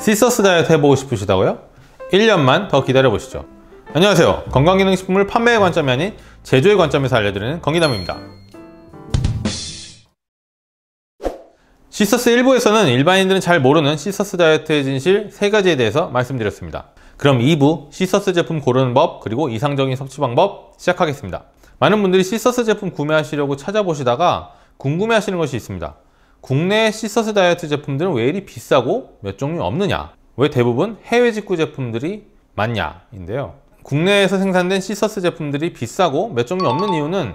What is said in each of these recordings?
시서스 다이어트 해보고 싶으시다고요? 1년만 더 기다려보시죠 안녕하세요 건강기능식품을 판매의 관점이 아닌 제조의 관점에서 알려드리는 건기담입니다 시서스 1부에서는 일반인들은 잘 모르는 시서스 다이어트의 진실 3가지에 대해서 말씀드렸습니다 그럼 2부 시서스 제품 고르는 법 그리고 이상적인 섭취 방법 시작하겠습니다 많은 분들이 시서스 제품 구매하시려고 찾아보시다가 궁금해하시는 것이 있습니다 국내 시서스 다이어트 제품들은 왜 이리 비싸고 몇 종류 없느냐 왜 대부분 해외 직구 제품들이 많냐 인데요 국내에서 생산된 시서스 제품들이 비싸고 몇 종류 없는 이유는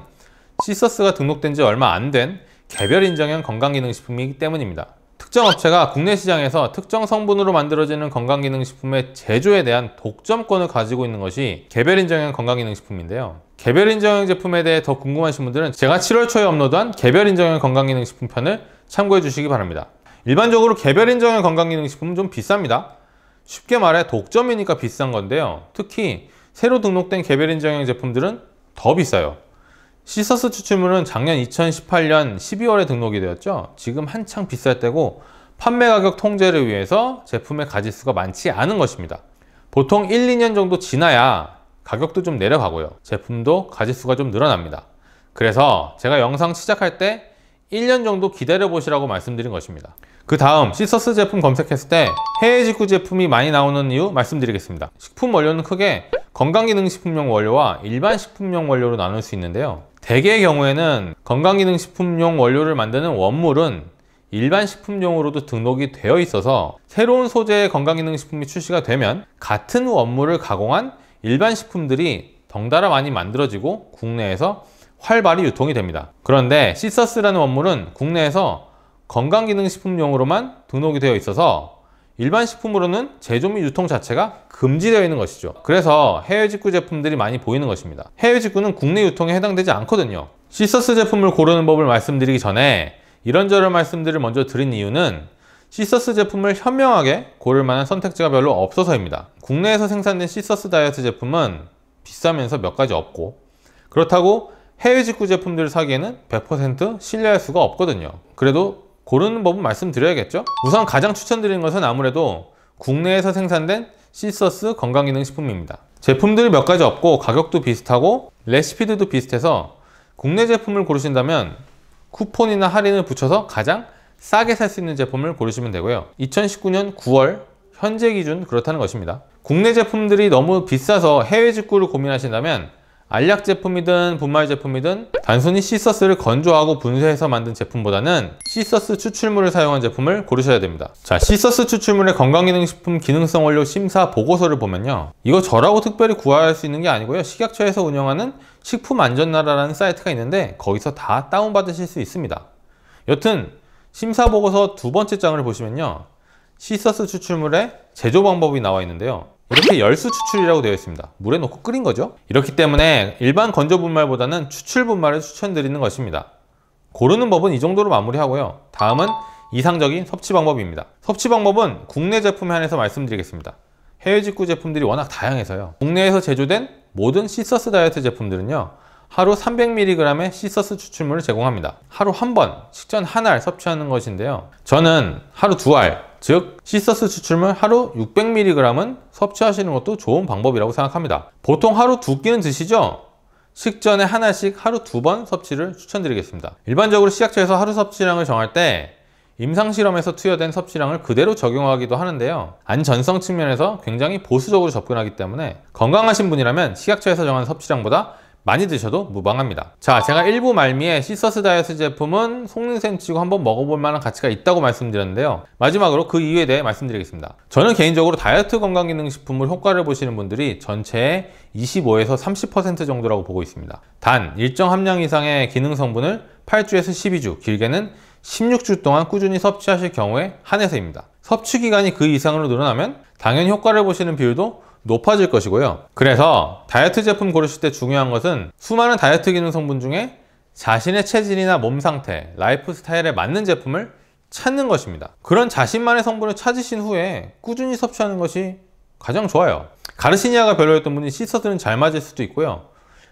시서스가 등록된 지 얼마 안 된 개별 인정형 건강기능식품이기 때문입니다 특정 업체가 국내 시장에서 특정 성분으로 만들어지는 건강기능식품의 제조에 대한 독점권을 가지고 있는 것이 개별 인정형 건강기능식품인데요 개별 인정형 제품에 대해 더 궁금하신 분들은 제가 7월 초에 업로드한 개별 인정형 건강기능식품 편을 참고해 주시기 바랍니다. 일반적으로 개별 인정형 건강기능식품은 좀 비쌉니다. 쉽게 말해 독점이니까 비싼 건데요. 특히 새로 등록된 개별 인정형 제품들은 더 비싸요. 시서스 추출물은 작년 2018년 12월에 등록이 되었죠. 지금 한창 비쌀 때고 판매 가격 통제를 위해서 제품의 가짓수가 많지 않은 것입니다. 보통 1, 2년 정도 지나야 가격도 좀 내려가고요. 제품도 가짓수가좀 늘어납니다. 그래서 제가 영상 시작할 때 1년 정도 기다려 보시라고 말씀드린 것입니다. 그 다음 시서스 제품 검색했을 때 해외 직구 제품이 많이 나오는 이유 말씀드리겠습니다. 식품 원료는 크게 건강기능식품용 원료와 일반 식품용 원료로 나눌 수 있는데요. 대개의 경우에는 건강기능식품용 원료를 만드는 원물은 일반 식품용으로도 등록이 되어 있어서 새로운 소재의 건강기능식품이 출시가 되면 같은 원물을 가공한 일반 식품들이 덩달아 많이 만들어지고 국내에서 활발히 유통이 됩니다. 그런데 시서스라는 원물은 국내에서 건강기능식품용으로만 등록이 되어 있어서 일반 식품으로는 제조 및 유통 자체가 금지되어 있는 것이죠. 그래서 해외 직구 제품들이 많이 보이는 것입니다. 해외 직구는 국내 유통에 해당되지 않거든요. 시서스 제품을 고르는 법을 말씀드리기 전에 이런저런 말씀들을 먼저 드린 이유는 시서스 제품을 현명하게 고를 만한 선택지가 별로 없어서입니다. 국내에서 생산된 시서스 다이어트 제품은 비싸면서 몇 가지 없고 그렇다고 해외 직구 제품들을 사기에는 100% 신뢰할 수가 없거든요. 그래도 고르는 법은 말씀드려야겠죠? 우선 가장 추천드리는 것은 아무래도 국내에서 생산된 시서스 건강기능식품입니다. 제품들이 몇 가지 없고 가격도 비슷하고 레시피들도 비슷해서 국내 제품을 고르신다면 쿠폰이나 할인을 붙여서 가장 싸게 살 수 있는 제품을 고르시면 되고요 2019년 9월 현재 기준 그렇다는 것입니다 국내 제품들이 너무 비싸서 해외 직구를 고민하신다면 알약 제품이든 분말 제품이든 단순히 시서스를 건조하고 분쇄해서 만든 제품보다는 시서스 추출물을 사용한 제품을 고르셔야 됩니다 자 시서스 추출물의 건강기능식품 기능성 원료 심사 보고서를 보면요 이거 저라고 특별히 구할 수 있는 게 아니고요 식약처에서 운영하는 식품안전나라라는 사이트가 있는데 거기서 다 다운받으실 수 있습니다 여튼 심사보고서 두 번째 장을 보시면요. 시서스 추출물의 제조 방법이 나와 있는데요. 이렇게 열수 추출이라고 되어 있습니다. 물에 넣고 끓인 거죠. 이렇기 때문에 일반 건조 분말보다는 추출 분말을 추천드리는 것입니다. 고르는 법은 이 정도로 마무리하고요. 다음은 이상적인 섭취 방법입니다. 섭취 방법은 국내 제품에 한해서 말씀드리겠습니다. 해외 직구 제품들이 워낙 다양해서요. 국내에서 제조된 모든 시서스 다이어트 제품들은요. 하루 300mg의 시서스 추출물을 제공합니다. 하루 한 번, 식전 한 알 섭취하는 것인데요. 저는 하루 두 알, 즉 시서스 추출물 하루 600mg은 섭취하시는 것도 좋은 방법이라고 생각합니다. 보통 하루 두 끼는 드시죠? 식전에 하나씩 하루 두 번 섭취를 추천드리겠습니다. 일반적으로 시약처에서 하루 섭취량을 정할 때 임상실험에서 투여된 섭취량을 그대로 적용하기도 하는데요. 안전성 측면에서 굉장히 보수적으로 접근하기 때문에 건강하신 분이라면 식약처에서 정한 섭취량보다 많이 드셔도 무방합니다 자 제가 일부 말미에 시서스 다이어트 제품은 속눈샘치고 한번 먹어볼 만한 가치가 있다고 말씀드렸는데요 마지막으로 그 이유에 대해 말씀드리겠습니다 저는 개인적으로 다이어트 건강기능식품을 효과를 보시는 분들이 전체의 25에서 30% 정도라고 보고 있습니다 단 일정 함량 이상의 기능 성분을 8주에서 12주 길게는 16주 동안 꾸준히 섭취하실 경우에 한해서입니다 섭취 기간이 그 이상으로 늘어나면 당연히 효과를 보시는 비율도 높아질 것이고요 그래서 다이어트 제품 고르실 때 중요한 것은 수많은 다이어트 기능 성분 중에 자신의 체질이나 몸 상태, 라이프 스타일에 맞는 제품을 찾는 것입니다 그런 자신만의 성분을 찾으신 후에 꾸준히 섭취하는 것이 가장 좋아요 가르시니아가 별로였던 분이 시서스는 잘 맞을 수도 있고요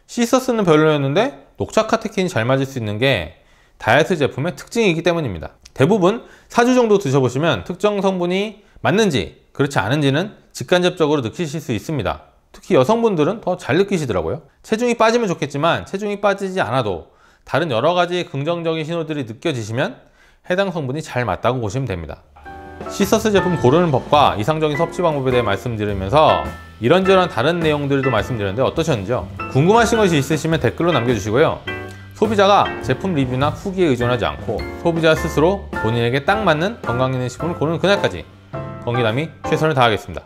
시서스는 별로였는데 녹차 카테킨이 잘 맞을 수 있는 게 다이어트 제품의 특징이기 때문입니다 대부분 4주 정도 드셔보시면 특정 성분이 맞는지 그렇지 않은지는 직간접적으로 느끼실 수 있습니다. 특히 여성분들은 더 잘 느끼시더라고요. 체중이 빠지면 좋겠지만 체중이 빠지지 않아도 다른 여러 가지 긍정적인 신호들이 느껴지시면 해당 성분이 잘 맞다고 보시면 됩니다. 시서스 제품 고르는 법과 이상적인 섭취 방법에 대해 말씀드리면서 이런저런 다른 내용들도 말씀드렸는데 어떠셨는지요? 궁금하신 것이 있으시면 댓글로 남겨주시고요. 소비자가 제품 리뷰나 후기에 의존하지 않고 소비자 스스로 본인에게 딱 맞는 건강기능식품을 고르는 그날까지 건기남이 최선을 다하겠습니다.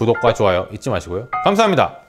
구독과 좋아요 잊지 마시고요. 감사합니다.